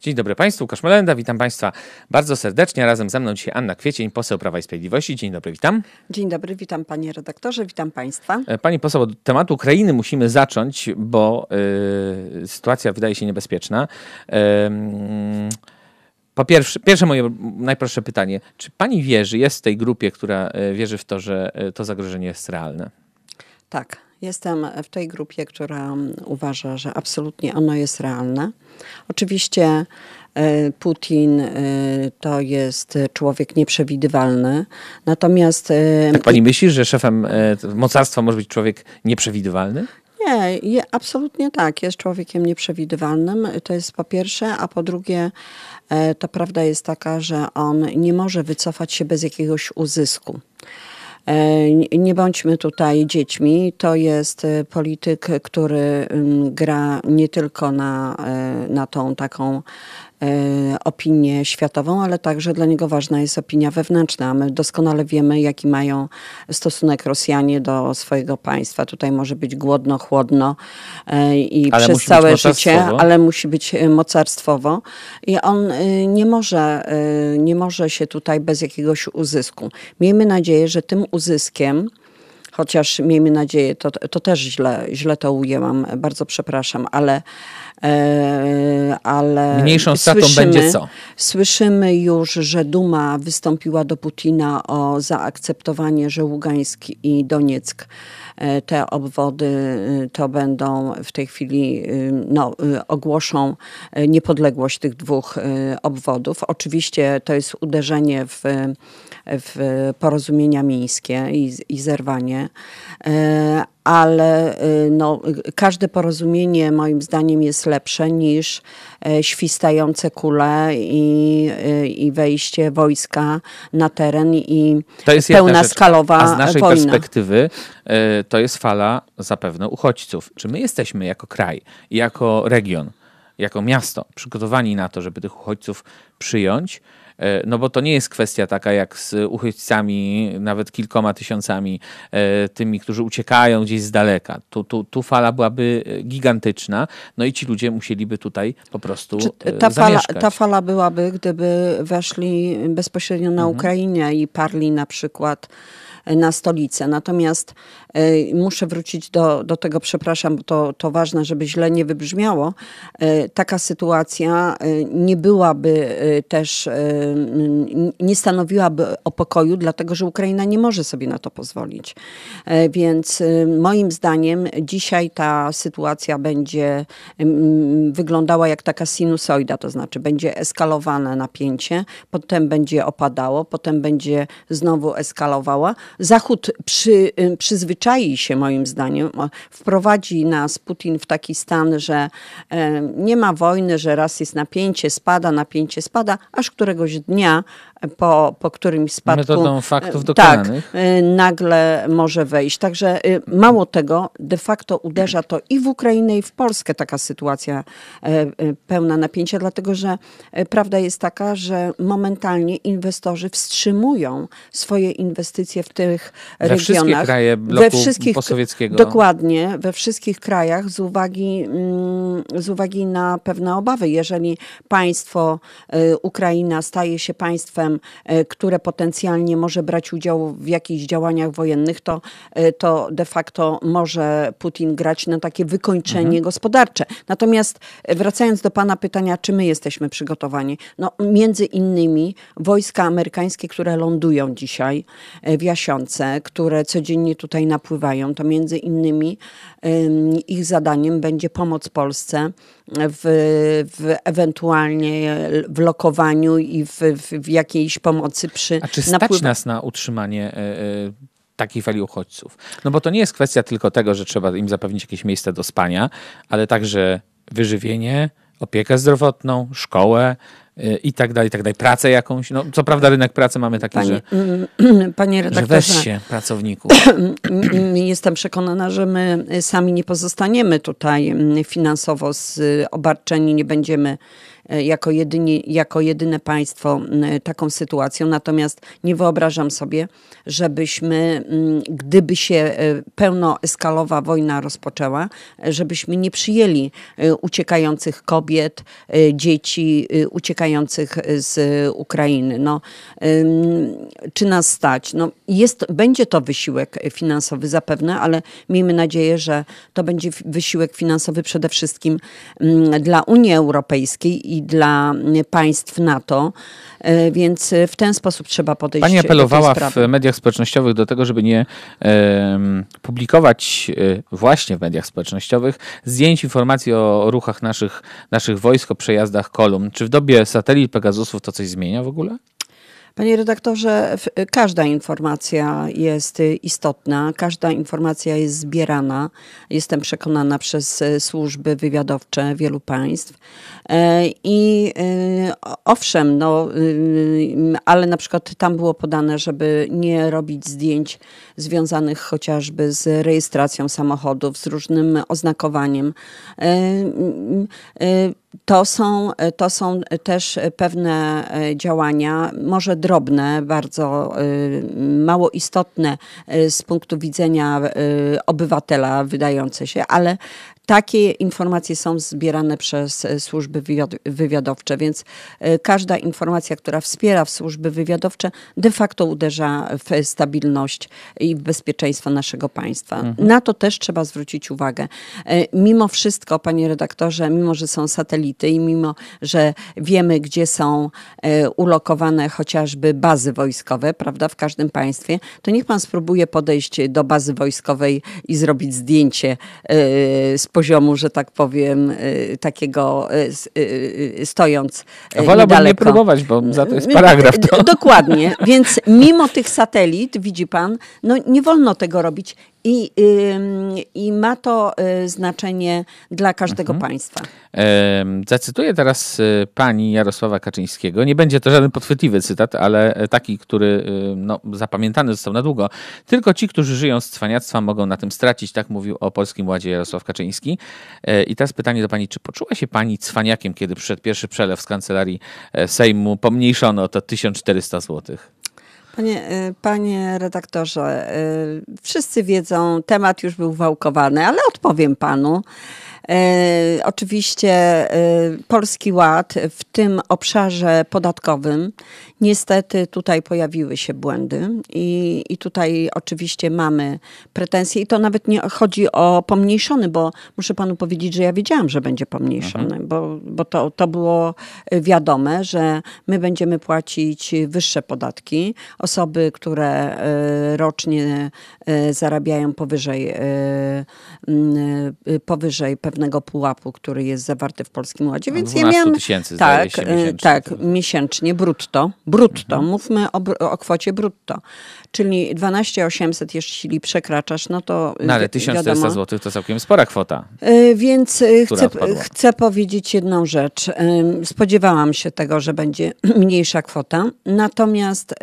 Dzień dobry Państwu, Łukasz witam Państwa bardzo serdecznie. Razem ze mną dzisiaj Anna Kwiecień, poseł Prawa i Sprawiedliwości. Dzień dobry, witam. Dzień dobry, witam Panie redaktorze, witam Państwa. E, pani poseł, od tematu Ukrainy musimy zacząć, bo e, sytuacja wydaje się niebezpieczna. E, mm, po pierwsze, pierwsze moje najprostsze pytanie. Czy Pani wierzy, jest w tej grupie, która wierzy w to, że to zagrożenie jest realne? Tak, Jestem w tej grupie, która uważa, że absolutnie ono jest realne. Oczywiście e, Putin e, to jest człowiek nieprzewidywalny. Natomiast. E, tak pani myśli, że szefem mocarstwa może być człowiek nieprzewidywalny? Nie, je, absolutnie tak. Jest człowiekiem nieprzewidywalnym. To jest po pierwsze, a po drugie, to prawda jest taka, że on nie może wycofać się bez jakiegoś uzysku. E, nie bądźmy tutaj dziećmi. To jest e, polityk, który gra nie tylko na, e, na tą taką E, opinię światową, ale także dla niego ważna jest opinia wewnętrzna. My doskonale wiemy, jaki mają stosunek Rosjanie do swojego państwa. Tutaj może być głodno, chłodno e, i ale przez całe życie, ale musi być e, mocarstwowo. I on nie może, nie może się tutaj bez jakiegoś uzysku. Miejmy nadzieję, że tym uzyskiem chociaż miejmy nadzieję, to, to też źle, źle to ujęłam, bardzo przepraszam, ale e, ale mniejszą stratą słyszymy, będzie co? Słyszymy już, że Duma wystąpiła do Putina o zaakceptowanie, że Ługańsk i Donieck e, te obwody e, to będą w tej chwili no, ogłoszą niepodległość tych dwóch obwodów. Oczywiście to jest uderzenie w w porozumienia mińskie i, i zerwanie. E, ale e, no, każde porozumienie moim zdaniem jest lepsze niż e, świstające kule i, i wejście wojska na teren i pełna skalowa A z naszej wojna. perspektywy to jest fala zapewne uchodźców. Czy my jesteśmy jako kraj, jako region, jako miasto przygotowani na to, żeby tych uchodźców przyjąć? E, no bo to nie jest kwestia taka jak z uchodźcami, nawet kilkoma tysiącami, e, tymi, którzy uciekają gdzieś z daleka. Tu, tu, tu fala byłaby gigantyczna, no i ci ludzie musieliby tutaj po prostu Czy e, ta fala, ta fala byłaby, gdyby weszli bezpośrednio na mhm. Ukrainę i parli na przykład na stolicę. Natomiast E, muszę wrócić do, do tego, przepraszam, bo to, to ważne, żeby źle nie wybrzmiało. E, taka sytuacja e, nie byłaby też, nie stanowiłaby o pokoju, dlatego że Ukraina nie może sobie na to pozwolić. Więc moim zdaniem dzisiaj ta sytuacja będzie wyglądała jak taka sinusoida, to znaczy będzie eskalowane napięcie, potem będzie opadało, potem będzie znowu eskalowała. Zachód przy, przyzwyczaił przyzwyczai się moim zdaniem, wprowadzi nas Putin w taki stan, że e, nie ma wojny, że raz jest napięcie, spada, napięcie spada, aż któregoś dnia po, po którymś spadku. Metodą faktów e, Tak, e, nagle może wejść. Także e, mało tego, de facto uderza to i w Ukrainę, i w Polskę taka sytuacja pełna napięcia, dlatego że prawda jest taka, że momentalnie inwestorzy wstrzymują swoje inwestycje w tych we regionach. Wszystkie kraje bloku we wszystkich posowieckiego. Dokładnie, we wszystkich krajach z uwagi, mm, z uwagi na pewne obawy. Jeżeli państwo, Ukraina staje się państwem państwem, e, które potencjalnie może brać udział w jakichś działaniach wojennych, to, e, to de facto może Putin grać na takie wykończenie mhm. gospodarcze. Natomiast e, wracając do pana pytania, czy my jesteśmy przygotowani? No, między innymi wojska amerykańskie, które lądują dzisiaj w Jasiące, które codziennie tutaj napływają, to między innymi ich zadaniem będzie pomoc Polsce w, w ewentualnie w lokowaniu i w, w, w jakiejś pomocy przy A czy stać napływ... nas na utrzymanie yy, takiej fali uchodźców? No bo to nie jest kwestia tylko tego, że trzeba im zapewnić jakieś miejsce do spania, ale także wyżywienie, opiekę zdrowotną, szkołę, Y, i tak dalej, i tak dalej. Pracę jakąś. No, co prawda rynek pracy mamy taki, panie, że, mm, panie redaktorze, że weź się pracowniku. Jestem przekonana, że my sami nie pozostaniemy tutaj mm, finansowo z y, obarczeni, nie będziemy E, jako, jedynie, jako jedyne państwo e, taką sytuacją. Natomiast nie wyobrażam sobie, żebyśmy, gdyby się e, pełnoeskalowa wojna rozpoczęła, żebyśmy nie przyjęli uciekających kobiet, dzieci uciekających z Ukrainy. No, czy nas stać? No, jest, będzie to wysiłek finansowy zapewne, ale miejmy nadzieję, że to będzie wysiłek finansowy przede wszystkim dla Unii Europejskiej dla państw NATO, e, więc e, w ten sposób trzeba podejść Pani apelowała do tej w mediach społecznościowych do tego, żeby nie e, publikować e, właśnie w mediach społecznościowych zdjęć, informacji o, o ruchach naszych, naszych wojsk, o przejazdach kolumn. Czy w dobie satelit Pegasusów to coś zmienia w ogóle? Panie redaktorze, każda informacja jest y, istotna, każda informacja jest zbierana, jestem przekonana, przez y, służby wywiadowcze wielu państw. E, I y, owszem, no, ale na przykład tam było podane, żeby nie robić zdjęć związanych chociażby z rejestracją samochodów, z różnym oznakowaniem. E, to są, to są też pewne e, działania, może drobne, bardzo e, mało istotne e, z punktu widzenia obywatela, wydające się, ale takie informacje są zbierane przez służby wywiadowcze, więc każda informacja, która wspiera w służby wywiadowcze, de facto uderza w stabilność i w bezpieczeństwo naszego państwa. Mhm. Na to też trzeba zwrócić uwagę. Mimo wszystko, panie redaktorze, mimo że są satelity, i mimo że wiemy, gdzie są e, ulokowane chociażby bazy wojskowe, prawda, w każdym państwie, to niech pan spróbuje podejść do bazy wojskowej i zrobić zdjęcie e, z poziomu, że tak powiem, e, takiego stojąc. Wolałbym nie próbować, bo za to jest paragraf. To. Dokładnie. Więc mimo tych satelit, widzi pan, no nie wolno tego robić i, i ma to y, znaczenie dla każdego mhm. państwa. Zacytuję teraz y, pani Jarosława Kaczyńskiego. Nie będzie to żaden podchwytliwy cytat, ale e, taki, który y, no, zapamiętany został na długo. Tylko ci, którzy żyją z cwaniactwa, mogą na tym stracić. Tak mówił o Polskim Ładzie Jarosław Kaczyński. E, I teraz pytanie do pani, czy poczuła się pani cwaniakiem, kiedy przyszedł pierwszy przelew z kancelarii e, Sejmu? Pomniejszono to 1400 złotych. Panie, y, panie redaktorze, y, wszyscy wiedzą, temat już był wałkowany, ale odpowiem panu. E, oczywiście e, Polski Ład w tym obszarze podatkowym, niestety tutaj pojawiły się błędy i, i tutaj oczywiście mamy pretensje i to nawet nie chodzi o pomniejszony, bo muszę panu powiedzieć, że ja wiedziałam, że będzie pomniejszony, mhm. bo, bo to, to było e, wiadome, że my będziemy płacić wyższe podatki. Osoby, które rocznie zarabiają powyżej, powyżej pewnej drobnego pułapu, który jest zawarty w Polskim Ładzie, więc ja miałam... tysięcy, tak, się, e, miesięcznie. Tak, miesięcznie, brutto. Brutto, mhm. mówmy o, o, kwocie brutto. Czyli 12,800, jeśli przekraczasz, no to e, No ale 1400 zł to całkiem spora kwota. E, więc chcę, chcę powiedzieć jedną rzecz. Spodziewałam się tego, że będzie mniejsza kwota, natomiast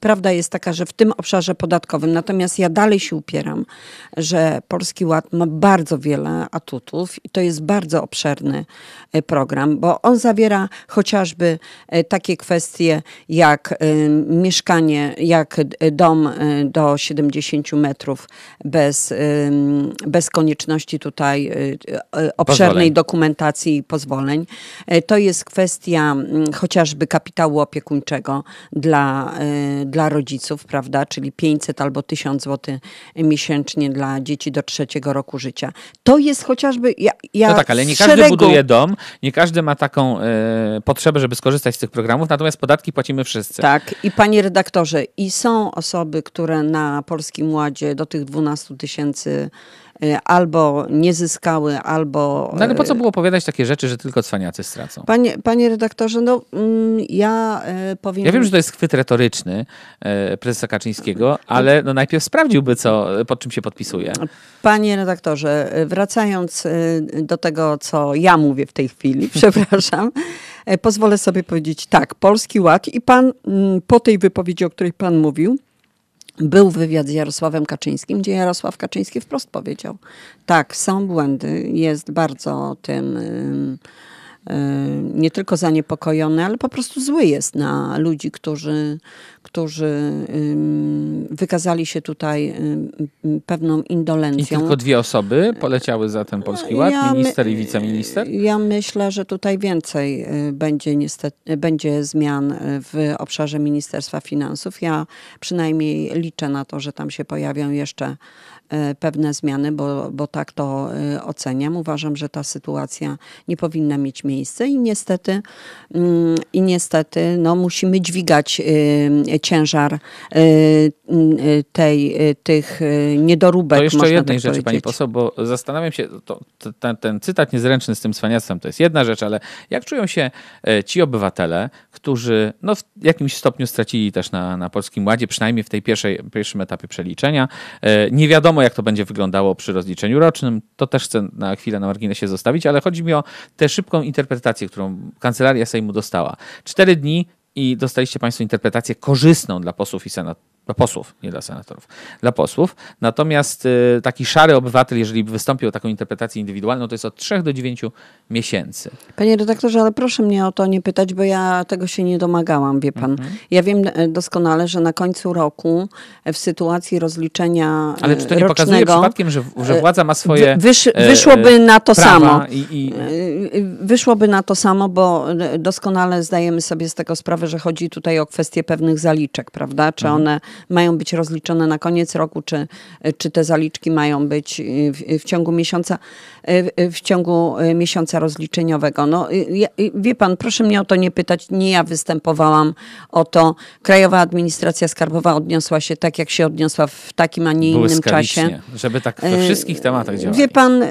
prawda jest taka, że w tym obszarze podatkowym, natomiast ja dalej się upieram, że Polski Ład ma bardzo wiele atutów to jest bardzo obszerny e, program, bo on zawiera chociażby e, takie kwestie jak e, mieszkanie, jak dom do 70 metrów bez, bez konieczności tutaj obszernej pozwoleń. dokumentacji i pozwoleń. To jest kwestia chociażby kapitału opiekuńczego dla, dla rodziców, prawda, czyli 500 albo 1000 zł miesięcznie dla dzieci do trzeciego roku życia. To jest chociażby ja, ja no tak, ale nie każdy szeregu... buduje dom, nie każdy ma taką e, potrzebę, żeby skorzystać z tych programów, natomiast podatki płacimy wszyscy. Tak, i panie redaktorze, i są osoby, które na Polskim Ładzie do tych 12 tysięcy E, albo nie zyskały, albo... No ale po co e, było opowiadać takie rzeczy, że tylko cwaniacy stracą? Panie, panie redaktorze, no mm, ja e, powiem... Ja wiem, że to jest chwyt retoryczny prezesa Kaczyńskiego, ale no najpierw sprawdziłby, co, pod czym się podpisuje. Panie redaktorze, wracając do tego, co ja mówię w tej chwili, przepraszam, pozwolę sobie powiedzieć tak, Polski Ład i pan mm, po tej wypowiedzi, o której pan mówił, był wywiad z Jarosławem Kaczyńskim, gdzie Jarosław Kaczyński wprost powiedział: Tak, są błędy, jest bardzo tym. Yy, Y, nie tylko zaniepokojony, ale po prostu zły jest na ludzi, którzy, którzy wykazali się tutaj y, y, pewną indolencją. I tylko dwie osoby poleciały za ten Polski Ład, ja minister i wiceminister? Ja myślę, że tutaj więcej będzie, niestety, będzie zmian w obszarze Ministerstwa Finansów. Ja przynajmniej liczę na to, że tam się pojawią jeszcze E, pewne zmiany, bo, bo tak to e, oceniam. Uważam, że ta sytuacja nie powinna mieć miejsca i niestety, mm, i niestety no, musimy dźwigać e, ciężar tej, tych niedoróbek. To jeszcze jednej tak rzeczy, pani poseł, bo zastanawiam się, to, ten, ten cytat niezręczny z tym cwaniactwem to jest jedna rzecz, ale jak czują się ci obywatele, którzy no, w jakimś stopniu stracili też na, na Polskim Ładzie, przynajmniej w tej pierwszej, pierwszym etapie przeliczenia. Nie wiadomo, jak to będzie wyglądało przy rozliczeniu rocznym. To też chcę na chwilę na marginesie zostawić, ale chodzi mi o tę szybką interpretację, którą kancelaria Sejmu dostała. Cztery dni i dostaliście Państwo interpretację korzystną dla posłów i senatorów dla posłów, nie dla senatorów. Dla posłów. Natomiast y, taki szary obywatel, jeżeli wystąpił o taką interpretację indywidualną, to jest od 3 do 9 miesięcy. Panie redaktorze, ale proszę mnie o to nie pytać, bo ja tego się nie domagałam, wie pan. Mhm. Ja wiem e, doskonale, że na końcu roku e, w sytuacji rozliczenia e, Ale czy to nie pokazuje przypadkiem, że, że władza ma swoje wysz, Wyszłoby na to samo. I, i... Wyszłoby na to samo, bo doskonale zdajemy sobie z tego sprawę, że chodzi tutaj o kwestię pewnych zaliczek, prawda? Czy mhm. one mają być rozliczone na koniec roku, czy, czy te zaliczki mają być y, w, w ciągu miesiąca, y, w, w, ciągu y, miesiąca rozliczeniowego. No, wie pan, proszę mnie o to nie pytać, nie ja występowałam o to. Krajowa Administracja Skarbowa odniosła się tak, jak się odniosła w takim, a nie innym czasie. Żeby tak we wszystkich tematach działać. Wie pan,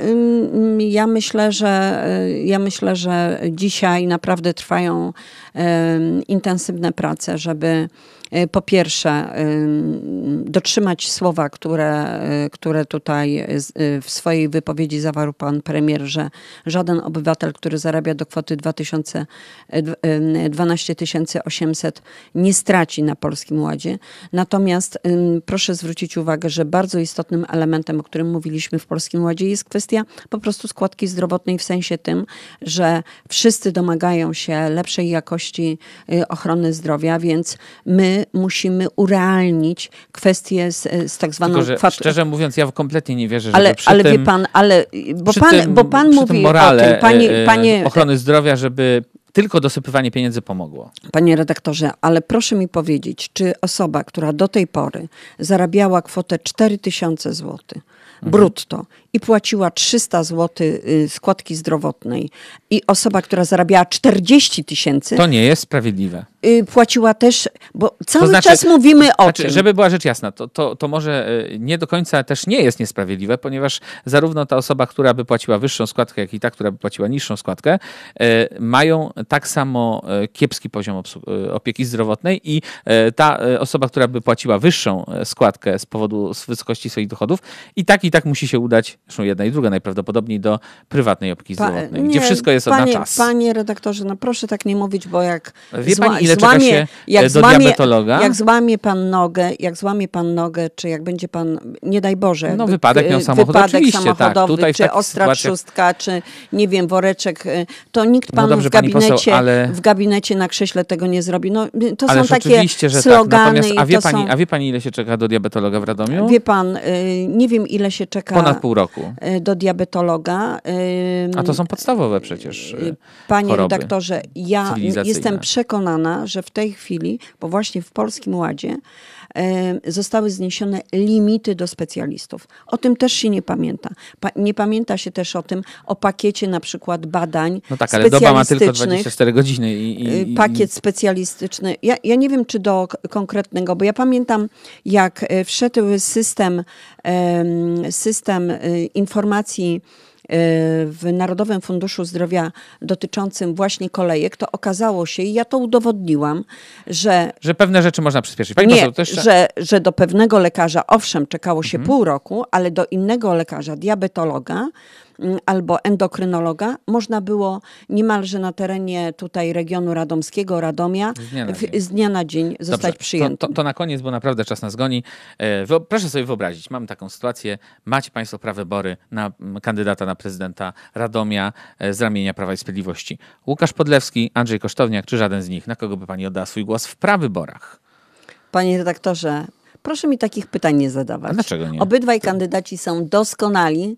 ja myślę, że ja myślę, że dzisiaj naprawdę trwają intensywne prace, żeby E, po pierwsze dotrzymać słowa, które, y, które tutaj y, y, w swojej wypowiedzi zawarł pan premier, że żaden obywatel, który zarabia do kwoty 2000, 12 800 nie straci na Polskim Ładzie. Natomiast proszę zwrócić uwagę, że bardzo istotnym elementem, o którym mówiliśmy w Polskim Ładzie jest kwestia po prostu składki zdrowotnej w sensie tym, że wszyscy domagają się lepszej jakości ochrony zdrowia, więc my musimy urealnić kwestię z, e, z tak zwaną Tylko, że, kwat... Szczerze mówiąc, ja kompletnie nie wierzę, że ale, przy ale tym, wie pan, ale bo pan, tym, bo pan mówi morale, o tym, panie, e, panie ochrony zdrowia, żeby tylko dosypywanie pieniędzy pomogło. Panie redaktorze, ale proszę mi powiedzieć, czy osoba, która do tej pory zarabiała kwotę 4000 zł mhm. brutto mhm i płaciła 300 zł y, składki zdrowotnej i osoba, która zarabiała 40 tysięcy... To nie jest sprawiedliwe. Y, płaciła też, bo cały to znaczy, czas mówimy o znaczy, tym. Żeby była rzecz jasna, to, to, to może y, nie do końca też nie jest niesprawiedliwe, ponieważ zarówno ta osoba, która by płaciła wyższą składkę, jak i ta, która by płaciła niższą składkę, mają tak samo kiepski poziom opieki zdrowotnej i ta osoba, która by płaciła wyższą składkę z powodu wysokości swoich dochodów, i tak i tak musi się udać zresztą jedna i druga najprawdopodobniej do prywatnej opinii zdrowotnej, gdzie wszystko jest panie, na czas. Panie redaktorze, no proszę tak nie mówić, bo jak Wie zła, pani, ile złamie, czeka się e, jak do złamie, diabetologa? Jak złamie pan nogę, jak złamie pan nogę, czy jak będzie pan, nie daj Boże, no, wypadek, miał samochód, wypadek samochodowy, tak, czy ostra szóstka, trzustka, czy nie wiem, woreczek, y, to nikt no panu no dobrze, w, gabinecie, poseł, ale... w gabinecie na krześle tego nie zrobi. No, y, to Ależ są takie że tak. slogany. Tak. a, wie pani, są... a wie pani, ile się czeka do diabetologa w Radomiu? Wie pan, y, nie wiem ile się czeka. Ponad pół roku roku. E, do diabetologa. E, A to są podstawowe przecież. E, panie redaktorze, ja jestem przekonana, że w tej chwili, bo właśnie w Polskim Ładzie, zostały zniesione limity do specjalistów. O tym też się nie pamięta. Pa nie pamięta się też o tym, o pakiecie na przykład badań No tak, ale doba ma tylko 24 godziny. I, i, y, i... Pakiet specjalistyczny. Ja, ja nie wiem, czy do konkretnego, bo ja pamiętam, jak e, wszedł system, system y, informacji Y, w Narodowym Funduszu Zdrowia dotyczącym właśnie kolejek, to okazało się, i ja to udowodniłam, że. Że pewne rzeczy można przyspieszyć. Pani nie, poseł, też... że, że do pewnego lekarza, owszem, czekało się mhm. pół roku, ale do innego lekarza, diabetologa, Mm, albo endokrynologa. Można było niemalże na terenie tutaj regionu radomskiego, Radomia, z dnia na dzień, dnia na dzień zostać przyjęty. To, to, to, na koniec, bo naprawdę czas nas goni. E, proszę sobie wyobrazić, Mamy taką sytuację. Macie Państwo prawe bory na kandydata na prezydenta Radomia e, z ramienia Prawa i Sprawiedliwości. Łukasz Podlewski, Andrzej Kosztowniak, czy żaden z nich? Na kogo by Pani oddała swój głos w prawyborach? Panie redaktorze, Proszę mi takich pytań nie zadawać. A dlaczego nie? Obydwaj to... kandydaci są doskonali.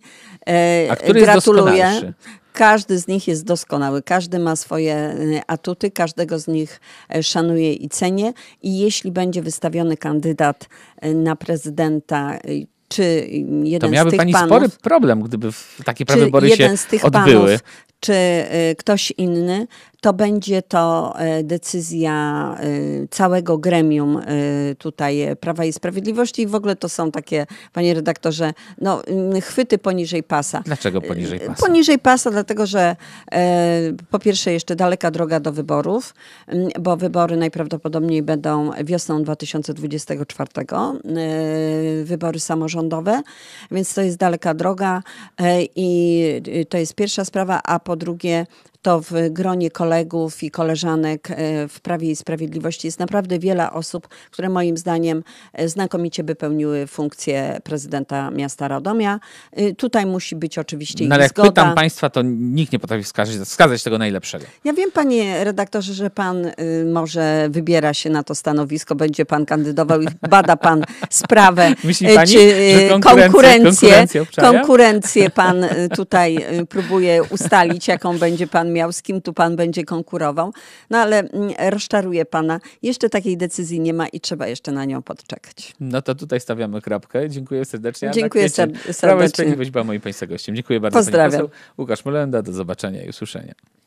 E, A który gratuluję. Jest Każdy z nich jest doskonały, każdy ma swoje e, atuty, każdego z nich e, szanuję i cenię. I jeśli będzie wystawiony kandydat e, na prezydenta, czy jeden to z tych pani panów, spory problem, gdyby takie prawybory się odbyły. Panów, czy y, ktoś inny, to będzie to y, decyzja y, całego gremium tutaj Prawa i Sprawiedliwości i w ogóle to są takie, panie redaktorze, no, mm, chwyty poniżej pasa. Dlaczego poniżej pasa? Poniżej pasa, dlatego że po pierwsze jeszcze daleka droga do wyborów, mm, bo wybory najprawdopodobniej będą wiosną 2024, wybory samorządowe, więc to jest daleka droga i to jest pierwsza sprawa, a po po drugie to w gronie kolegów i koleżanek e, w Prawie i Sprawiedliwości jest naprawdę wiele osób, które moim zdaniem e, znakomicie wypełniły funkcję prezydenta miasta Radomia. E, tutaj musi być oczywiście no, ale zgoda. jak pytam państwa, to nikt nie potrafi wskazać, wskazać tego najlepszego. Ja wiem, panie redaktorze, że pan y, może wybiera się na to stanowisko, będzie pan kandydował i bada pan sprawę. Myśli y, pani, czy y, konkurencję, konkurencję, konkurencję, konkurencję pan tutaj próbuje ustalić, jaką będzie pan miał, z kim tu pan będzie konkurował. No ale mm, rozczaruję pana. Jeszcze takiej decyzji nie ma i trzeba jeszcze na nią podczekać. No to tutaj stawiamy kropkę. Dziękuję serdecznie. Dziękuję ser serdecznie. Prawo i Sprawiedliwość była moim państwa gościem. Dziękuję bardzo. Pozdrawiam. Łukasz Molenda, do zobaczenia i usłyszenia.